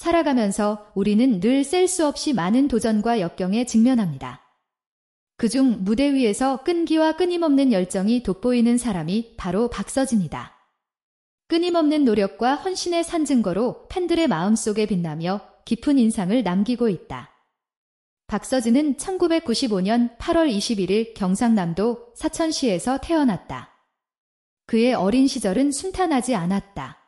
살아가면서 우리는 늘 셀 수 없이 많은 도전과 역경에 직면합니다. 그중 무대 위에서 끈기와 끊임없는 열정이 돋보이는 사람이 바로 박서진이다. 끊임없는 노력과 헌신의 산증거로 팬들의 마음속에 빛나며 깊은 인상을 남기고 있다. 박서진은 1995년 8월 21일 경상남도 사천시에서 태어났다. 그의 어린 시절은 순탄하지 않았다.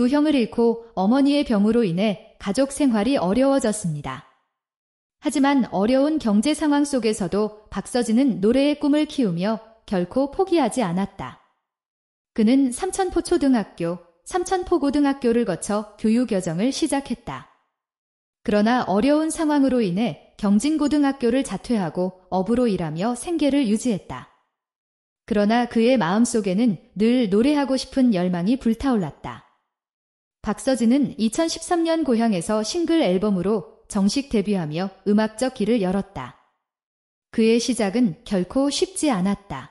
두 형을 잃고 어머니의 병으로 인해 가족 생활이 어려워졌습니다. 하지만 어려운 경제 상황 속에서도 박서진은 노래의 꿈을 키우며 결코 포기하지 않았다. 그는 삼천포초등학교, 삼천포고등학교를 거쳐 교육여정을 시작했다. 그러나 어려운 상황으로 인해 경진고등학교를 자퇴하고 업으로 일하며 생계를 유지했다. 그러나 그의 마음속에는 늘 노래하고 싶은 열망이 불타올랐다. 박서진은 2013년 고향에서 싱글 앨범으로 정식 데뷔하며 음악적 길을 열었다. 그의 시작은 결코 쉽지 않았다.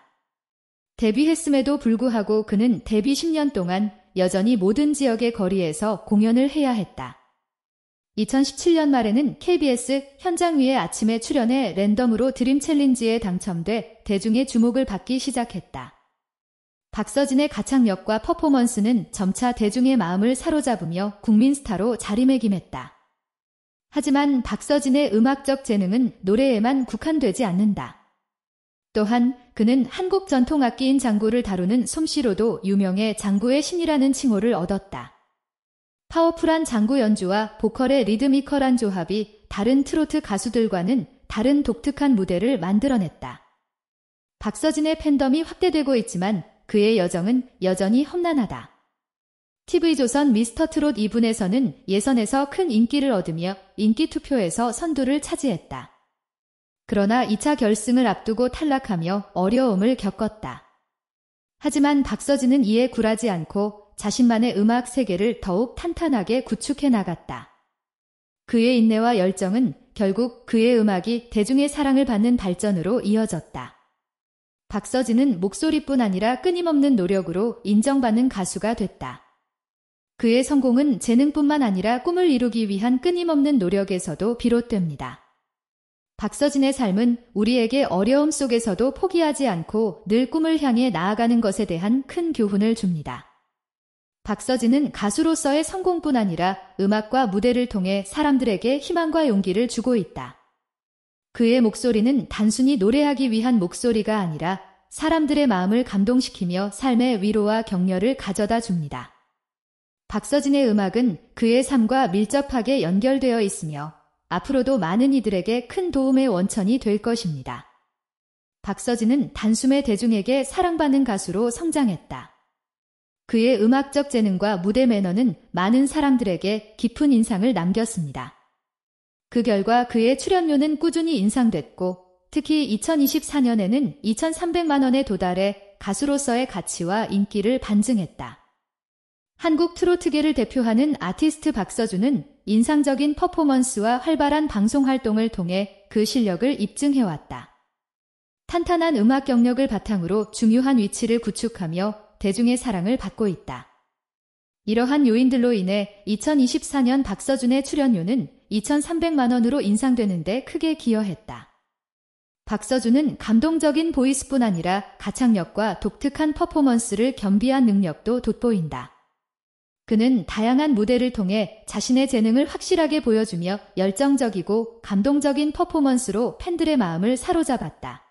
데뷔했음에도 불구하고 그는 데뷔 10년 동안 여전히 모든 지역의 거리에서 공연을 해야 했다. 2017년 말에는 KBS 현장 위의 아침에 출연해 랜덤으로 드림 챌린지에 당첨돼 대중의 주목을 받기 시작했다. 박서진의 가창력과 퍼포먼스는 점차 대중의 마음을 사로잡으며 국민 스타로 자리매김했다. 하지만 박서진의 음악적 재능은 노래에만 국한되지 않는다. 또한 그는 한국 전통악기인 장구를 다루는 솜씨로도 유명해 장구의 신이라는 칭호를 얻었다. 파워풀한 장구 연주와 보컬의 리드미컬한 조합이 다른 트로트 가수들과는 다른 독특한 무대를 만들어냈다. 박서진의 팬덤이 확대되고 있지만 그의 여정은 여전히 험난하다. TV조선 미스터트롯 2분에서는 예선에서 큰 인기를 얻으며 인기 투표에서 선두를 차지했다. 그러나 2차 결승을 앞두고 탈락하며 어려움을 겪었다. 하지만 박서진은 이에 굴하지 않고 자신만의 음악 세계를 더욱 탄탄하게 구축해 나갔다. 그의 인내와 열정은 결국 그의 음악이 대중의 사랑을 받는 발전으로 이어졌다. 박서진은 목소리뿐 아니라 끊임없는 노력으로 인정받는 가수가 됐다. 그의 성공은 재능뿐만 아니라 꿈을 이루기 위한 끊임없는 노력에서도 비롯됩니다. 박서진의 삶은 우리에게 어려움 속에서도 포기하지 않고 늘 꿈을 향해 나아가는 것에 대한 큰 교훈을 줍니다. 박서진은 가수로서의 성공뿐 아니라 음악과 무대를 통해 사람들에게 희망과 용기를 주고 있다. 그의 목소리는 단순히 노래하기 위한 목소리가 아니라 사람들의 마음을 감동시키며 삶의 위로와 격려를 가져다 줍니다. 박서진의 음악은 그의 삶과 밀접하게 연결되어 있으며 앞으로도 많은 이들에게 큰 도움의 원천이 될 것입니다. 박서진은 단숨에 대중에게 사랑받는 가수로 성장했다. 그의 음악적 재능과 무대 매너는 많은 사람들에게 깊은 인상을 남겼습니다. 그 결과 그의 출연료는 꾸준히 인상됐고 특히 2024년에는 2,300만 원에 도달해 가수로서의 가치와 인기를 반증했다. 한국 트로트계를 대표하는 아티스트 박서준은 인상적인 퍼포먼스와 활발한 방송 활동을 통해 그 실력을 입증해왔다. 탄탄한 음악 경력을 바탕으로 중요한 위치를 구축하며 대중의 사랑을 받고 있다. 이러한 요인들로 인해 2024년 박서준의 출연료는 2,300만 원으로 인상되는데 크게 기여했다. 박서준은 감동적인 보이스뿐 아니라 가창력과 독특한 퍼포먼스를 겸비한 능력도 돋보인다. 그는 다양한 무대를 통해 자신의 재능을 확실하게 보여주며 열정적이고 감동적인 퍼포먼스로 팬들의 마음을 사로잡았다.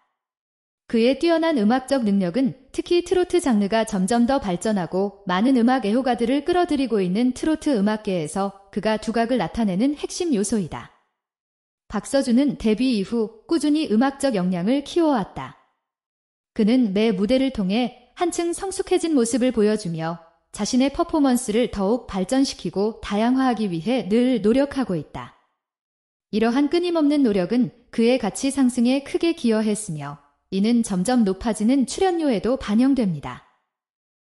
그의 뛰어난 음악적 능력은 특히 트로트 장르가 점점 더 발전하고 많은 음악 애호가들을 끌어들이고 있는 트로트 음악계에서 그가 두각을 나타내는 핵심 요소이다. 박서준은 데뷔 이후 꾸준히 음악적 역량을 키워왔다. 그는 매 무대를 통해 한층 성숙해진 모습을 보여주며 자신의 퍼포먼스를 더욱 발전시키고 다양화하기 위해 늘 노력하고 있다. 이러한 끊임없는 노력은 그의 가치 상승에 크게 기여했으며 이는 점점 높아지는 출연료에도 반영됩니다.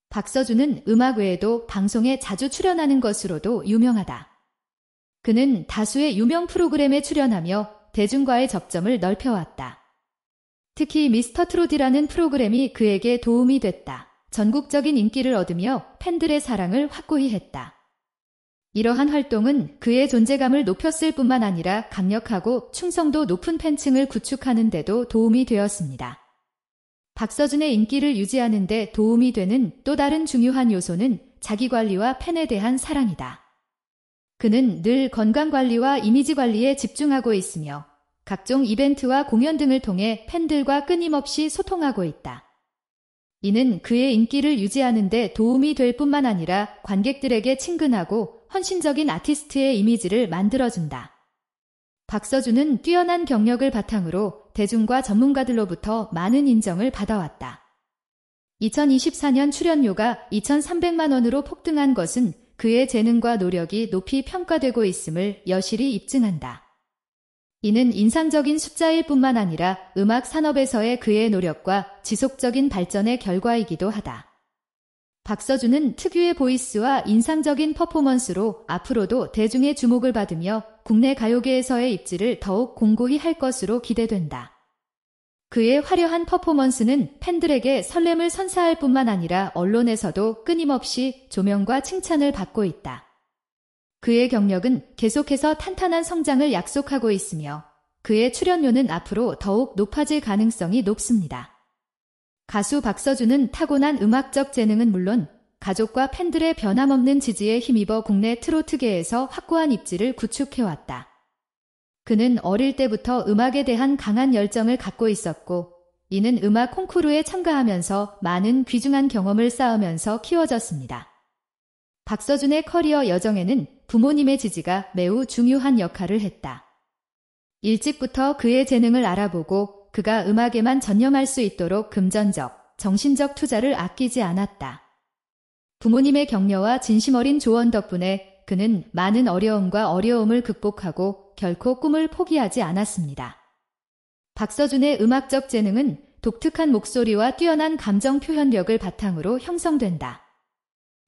박서준은 음악 외에도 방송에 자주 출연하는 것으로도 유명하다. 그는 다수의 유명 프로그램에 출연하며 대중과의 접점을 넓혀왔다. 특히 미스터 트로디라는 프로그램이 그에게 도움이 됐다. 전국적인 인기를 얻으며 팬들의 사랑을 확고히 했다. 이러한 활동은 그의 존재감을 높였을 뿐만 아니라 강력하고 충성도 높은 팬층을 구축하는 데도 도움이 되었습니다. 박서준의 인기를 유지하는 데 도움이 되는 또 다른 중요한 요소는 자기관리와 팬에 대한 사랑이다. 그는 늘 건강관리와 이미지관리에 집중하고 있으며 각종 이벤트와 공연 등을 통해 팬들과 끊임없이 소통하고 있다. 이는 그의 인기를 유지하는 데 도움이 될 뿐만 아니라 관객들에게 친근하고 헌신적인 아티스트의 이미지를 만들어준다. 박서준은 뛰어난 경력을 바탕으로 대중과 전문가들로부터 많은 인정을 받아왔다. 2024년 출연료가 2,300만 원으로 폭등한 것은 그의 재능과 노력이 높이 평가되고 있음을 여실히 입증한다. 이는 인상적인 숫자일 뿐만 아니라 음악 산업에서의 그의 노력과 지속적인 발전의 결과이기도 하다. 박서준은 특유의 보이스와 인상적인 퍼포먼스로 앞으로도 대중의 주목을 받으며 국내 가요계에서의 입지를 더욱 공고히 할 것으로 기대된다. 그의 화려한 퍼포먼스는 팬들에게 설렘을 선사할 뿐만 아니라 언론에서도 끊임없이 조명과 칭찬을 받고 있다. 그의 경력은 계속해서 탄탄한 성장을 약속하고 있으며 그의 출연료는 앞으로 더욱 높아질 가능성이 높습니다. 가수 박서준은 타고난 음악적 재능은 물론 가족과 팬들의 변함없는 지지에 힘입어 국내 트로트계에서 확고한 입지를 구축해왔다. 그는 어릴 때부터 음악에 대한 강한 열정을 갖고 있었고, 이는 음악 콩쿠르에 참가하면서 많은 귀중한 경험을 쌓으면서 키워졌습니다. 박서준의 커리어 여정에는 부모님의 지지가 매우 중요한 역할을 했다. 일찍부터 그의 재능을 알아보고 그가 음악에만 전념할 수 있도록 금전적, 정신적 투자를 아끼지 않았다. 부모님의 격려와 진심 어린 조언 덕분에 그는 많은 어려움과 어려움을 극복하고 결코 꿈을 포기하지 않았습니다. 박서준의 음악적 재능은 독특한 목소리와 뛰어난 감정 표현력을 바탕으로 형성된다.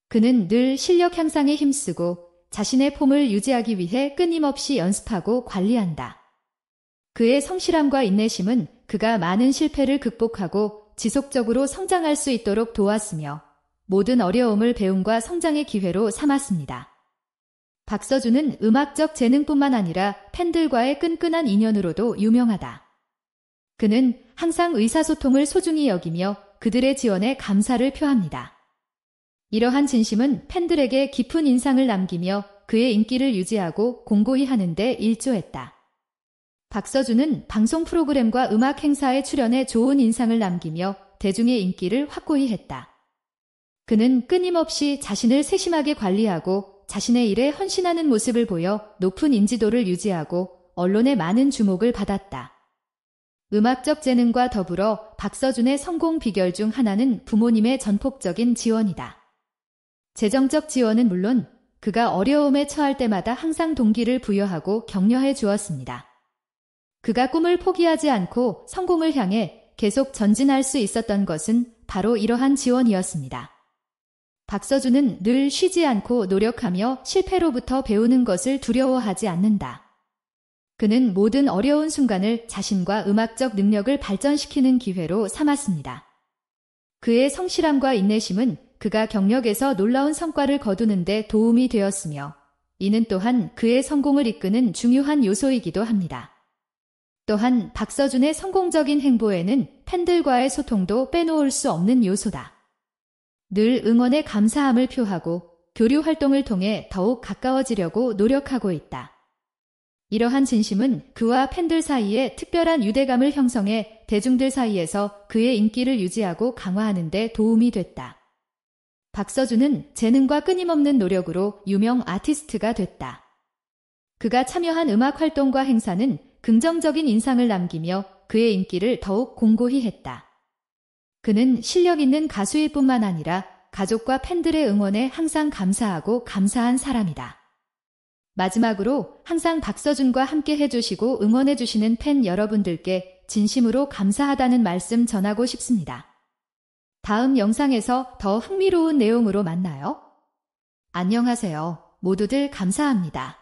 그는 늘 실력 향상에 힘쓰고 자신의 폼을 유지하기 위해 끊임없이 연습하고 관리한다. 그의 성실함과 인내심은 그가 많은 실패를 극복하고 지속적으로 성장할 수 있도록 도왔으며 모든 어려움을 배움과 성장의 기회로 삼았습니다. 박서준은 음악적 재능뿐만 아니라 팬들과의 끈끈한 인연으로도 유명하다. 그는 항상 의사소통을 소중히 여기며 그들의 지원에 감사를 표합니다. 이러한 진심은 팬들에게 깊은 인상을 남기며 그의 인기를 유지하고 공고히 하는데 일조했다. 박서준은 방송 프로그램과 음악 행사에 출연해 좋은 인상을 남기며 대중의 인기를 확고히 했다. 그는 끊임없이 자신을 세심하게 관리하고 자신의 일에 헌신하는 모습을 보여 높은 인지도를 유지하고 언론의 많은 주목을 받았다. 음악적 재능과 더불어 박서준의 성공 비결 중 하나는 부모님의 전폭적인 지원이다. 재정적 지원은 물론 그가 어려움에 처할 때마다 항상 동기를 부여하고 격려해 주었습니다. 그가 꿈을 포기하지 않고 성공을 향해 계속 전진할 수 있었던 것은 바로 이러한 지원이었습니다. 박서준은 늘 쉬지 않고 노력하며 실패로부터 배우는 것을 두려워하지 않는다. 그는 모든 어려운 순간을 자신과 음악적 능력을 발전시키는 기회로 삼았습니다. 그의 성실함과 인내심은 그가 경력에서 놀라운 성과를 거두는데 도움이 되었으며, 이는 또한 그의 성공을 이끄는 중요한 요소이기도 합니다. 또한 박서준의 성공적인 행보에는 팬들과의 소통도 빼놓을 수 없는 요소다. 늘 응원에 감사함을 표하고 교류 활동을 통해 더욱 가까워지려고 노력하고 있다. 이러한 진심은 그와 팬들 사이에 특별한 유대감을 형성해 대중들 사이에서 그의 인기를 유지하고 강화하는 데 도움이 됐다. 박서준은 재능과 끊임없는 노력으로 유명 아티스트가 됐다. 그가 참여한 음악 활동과 행사는 긍정적인 인상을 남기며 그의 인기를 더욱 공고히 했다. 그는 실력 있는 가수일 뿐만 아니라 가족과 팬들의 응원에 항상 감사하고 감사한 사람이다. 마지막으로 항상 박서준과 함께 해주시고 응원해주시는 팬 여러분들께 진심으로 감사하다는 말씀 전하고 싶습니다. 다음 영상에서 더 흥미로운 내용으로 만나요. 안녕하세요. 모두들 감사합니다.